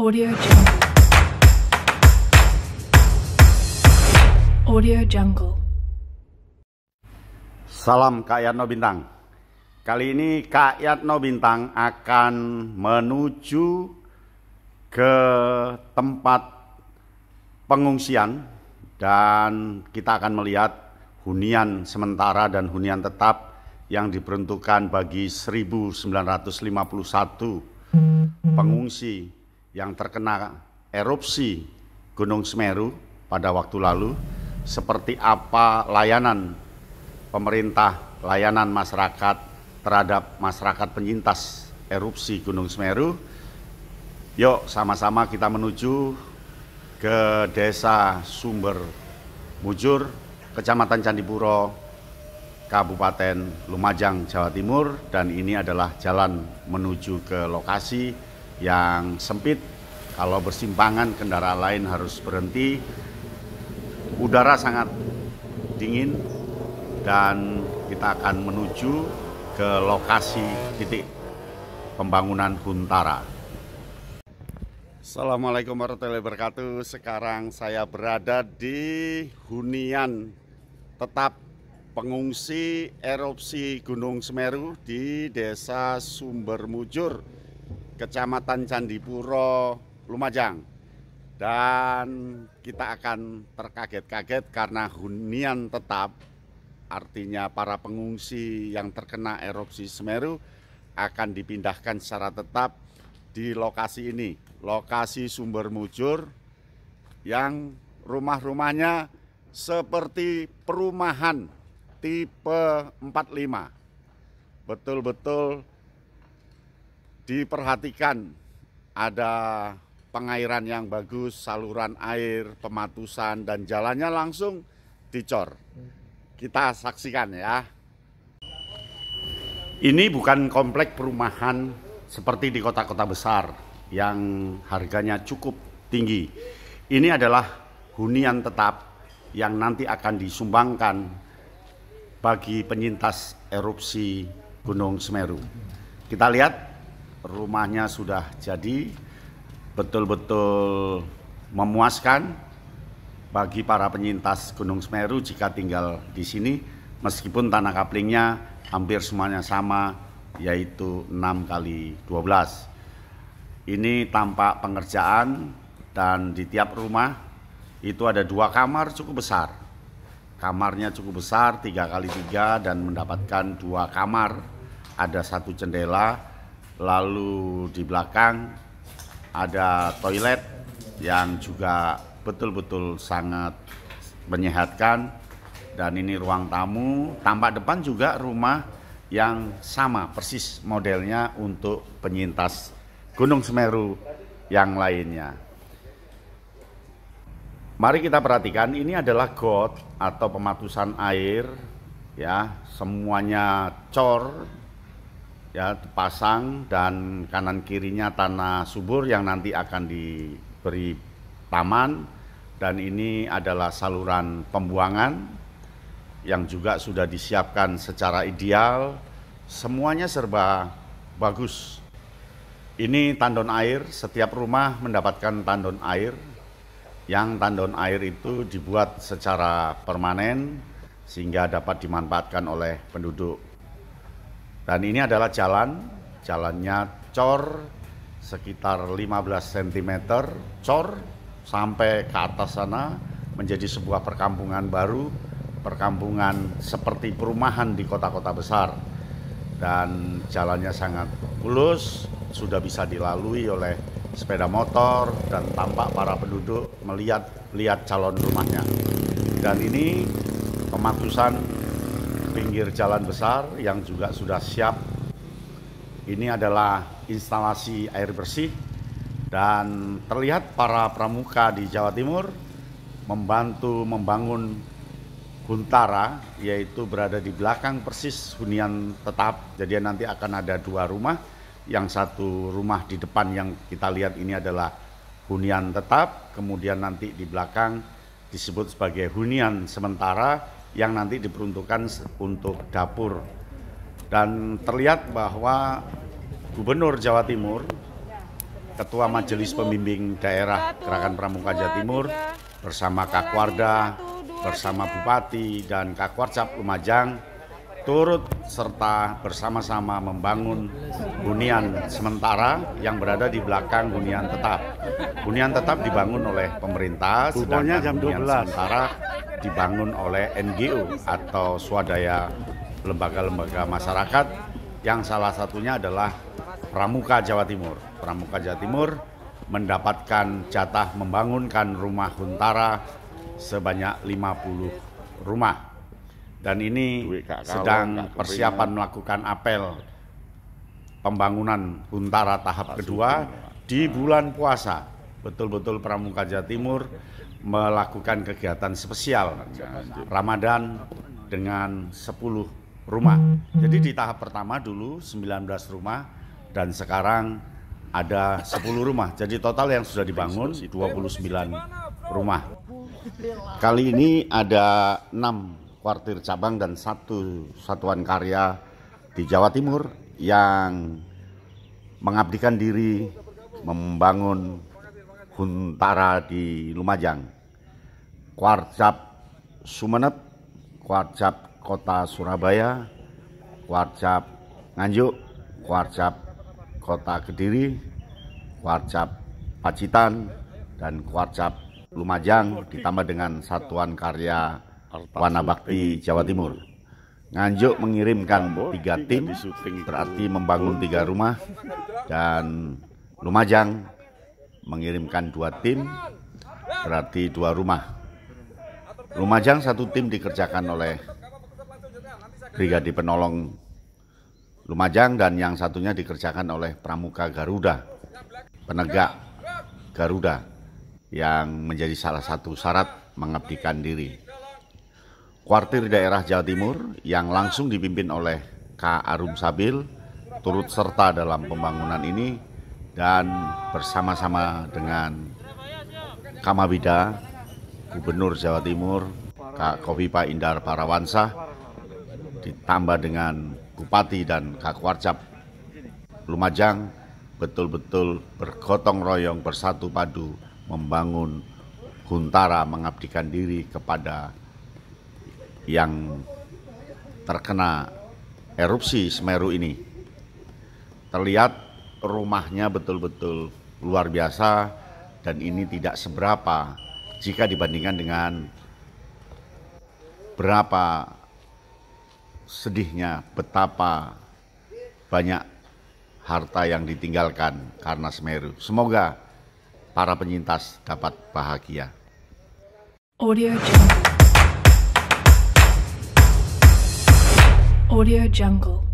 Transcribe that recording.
Audio Jungle. Audio Jungle. Salam Kak Yatno Bintang. Kali ini Kak Yatno Bintang akan menuju ke tempat pengungsian dan kita akan melihat hunian sementara dan hunian tetap yang diperuntukkan bagi 1951 pengungsi yang terkena erupsi Gunung Semeru pada waktu lalu, seperti apa layanan pemerintah, layanan masyarakat terhadap masyarakat penyintas erupsi Gunung Semeru. Yuk sama-sama kita menuju ke desa Sumber Mujur, Kecamatan Candipuro, Kabupaten Lumajang, Jawa Timur, dan ini adalah jalan menuju ke lokasi yang sempit. Kalau bersimpangan kendaraan lain harus berhenti. Udara sangat dingin dan kita akan menuju ke lokasi titik pembangunan Huntara. Assalamualaikum warahmatullahi wabarakatuh. Sekarang saya berada di hunian tetap pengungsi erupsi Gunung Semeru di Desa Sumber Mujur, Kecamatan Candipuro, Lumajang. Dan kita akan terkaget-kaget karena hunian tetap, artinya para pengungsi yang terkena erupsi Semeru akan dipindahkan secara tetap di lokasi ini, lokasi sumber mujur yang rumah-rumahnya seperti perumahan tipe 45. Betul-betul diperhatikan ada pengairan yang bagus, saluran air, pematusan dan jalannya langsung dicor. Kita saksikan ya. Ini bukan komplek perumahan seperti di kota-kota besar yang harganya cukup tinggi. Ini adalah hunian tetap yang nanti akan disumbangkan bagi penyintas erupsi Gunung Semeru. Kita lihat rumahnya sudah jadi, betul-betul memuaskan bagi para penyintas Gunung Semeru jika tinggal di sini, meskipun tanah kaplingnya hampir semuanya sama, yaitu 6 kali 12. Ini tampak pengerjaan dan di tiap rumah itu ada dua kamar cukup besar. Kamarnya cukup besar, tiga kali tiga dan mendapatkan dua kamar. Ada satu jendela, lalu di belakang ada toilet yang juga betul-betul sangat menyehatkan dan ini ruang tamu tampak depan juga rumah yang sama persis modelnya untuk penyintas Gunung Semeru yang lainnya. Mari kita perhatikan ini adalah got atau pematusan air ya, semuanya cor ya dipasang dan kanan kirinya tanah subur yang nanti akan diberi taman dan ini adalah saluran pembuangan yang juga sudah disiapkan secara ideal semuanya serba bagus ini tandon air setiap rumah mendapatkan tandon air yang tandon air itu dibuat secara permanen sehingga dapat dimanfaatkan oleh penduduk dan ini adalah jalan, jalannya cor sekitar 15 cm, cor sampai ke atas sana menjadi sebuah perkampungan baru, perkampungan seperti perumahan di kota-kota besar. Dan jalannya sangat mulus, sudah bisa dilalui oleh sepeda motor dan tampak para penduduk melihat lihat calon rumahnya. Dan ini pemakusan pinggir jalan besar yang juga sudah siap. Ini adalah instalasi air bersih dan terlihat para pramuka di Jawa Timur membantu membangun Huntara yaitu berada di belakang persis hunian tetap. Jadi nanti akan ada dua rumah, yang satu rumah di depan yang kita lihat ini adalah hunian tetap, kemudian nanti di belakang disebut sebagai hunian sementara yang nanti diperuntukkan untuk dapur. Dan terlihat bahwa Gubernur Jawa Timur, Ketua Majelis Pembimbing Daerah Gerakan Pramuka Jawa Timur bersama Kak Kakwarda, bersama Bupati dan Kak Kakwarcap Lumajang turut serta bersama-sama membangun hunian sementara yang berada di belakang hunian tetap. Hunian tetap dibangun oleh pemerintah, sedangkan jam hunian sementara dibangun oleh NGO atau swadaya lembaga-lembaga masyarakat yang salah satunya adalah Pramuka Jawa Timur. Pramuka Jawa Timur mendapatkan jatah membangunkan rumah huntara sebanyak 50 rumah dan ini sedang persiapan melakukan apel pembangunan Huntara tahap kedua di bulan puasa. Betul-betul Pramuka Jawa Timur melakukan kegiatan spesial Ramadan dengan 10 rumah. Jadi di tahap pertama dulu 19 rumah dan sekarang ada 10 rumah. Jadi total yang sudah dibangun 29 rumah. Kali ini ada 6 kuartir cabang dan satu satuan karya di Jawa Timur yang mengabdikan diri membangun Huntara di Lumajang. Kuarcap Sumeneb, Kuarcap Kota Surabaya, Kuarcap Nganjuk, Kuarcap Kota Kediri, Kuarcap Pacitan, dan Kuarcap Lumajang ditambah dengan Satuan Karya Wana Bakti Jawa Timur. Nganjuk mengirimkan tiga tim, berarti membangun tiga rumah, dan Lumajang mengirimkan dua tim, berarti dua rumah. Lumajang satu tim dikerjakan oleh Brigadi Penolong Lumajang dan yang satunya dikerjakan oleh Pramuka Garuda, penegak Garuda yang menjadi salah satu syarat mengabdikan diri. Kuartir Daerah Jawa Timur yang langsung dipimpin oleh K. Arum Sabil turut serta dalam pembangunan ini dan bersama-sama dengan Kamabida, Gubernur Jawa Timur, Kak Kofifa Indar Parawansa, ditambah dengan Bupati dan Kak Warcap Lumajang, betul-betul bergotong royong bersatu padu membangun Huntara mengabdikan diri kepada yang terkena erupsi Semeru ini. Terlihat rumahnya betul-betul luar biasa dan ini tidak seberapa jika dibandingkan dengan berapa sedihnya betapa banyak harta yang ditinggalkan karena Semeru. Semoga para penyintas dapat bahagia. Audio Audio Jungle.